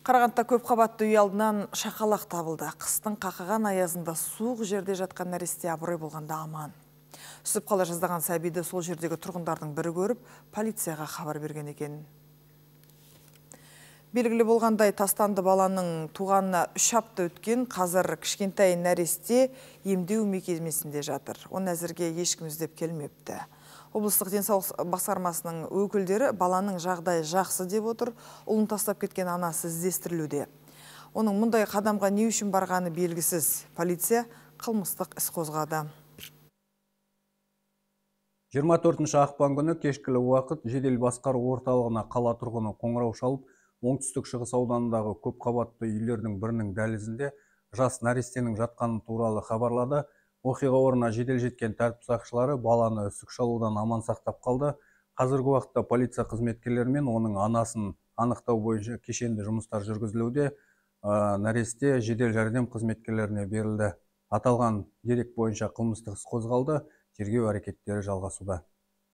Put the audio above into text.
Қарағандыда көп қабатты үй алдынан шақалақ табылды. Қыстың қақаған аязында суық жерде жатқан нәресте абырой болғанда аман. үсіп қала жаздаған сәбиді сол жердегі тұрғындардың бірі көріп, полицияға хабар берген екен. Белгілі болғандай тастанды баланың туғанына үш апта өткен қазір кішкентай нәресте емдеу мекемесінде жатыр. Оны әзірге ешкім іздеп келмепті облыстық денсаулық басқармасының өкілдері баланың жағдай жақсы деп отыр ұлын тастап кеткен анасы іздестірілуде оның мұндай қадамға не үшін барғаны белгісіз полиция қылмыстық іс қозғады 24 ақпан күні кешкілі уақыт жедел басқару орталығына қала тұрғыны қоңырау шалып оңтүстік шығыс ауданындағы қабатты үйлердің бірінің дәлізінде жас нәрестенің жатқаны туралы хабарлады оқиға орнына жедел жеткен тәртіп сақшылары баланы үсік шалудан аман сақтап қалды қазіргі уақытта полиция қызметкерлері мен оның анасын анықтау бойынша кешенді жұмыстар жүргізілуде ә, нәресте жедел жәрдем қызметкерлеріне берілді аталған дерек бойынша қылмыстық іс қозғалды тергеу әрекеттері жалғасуда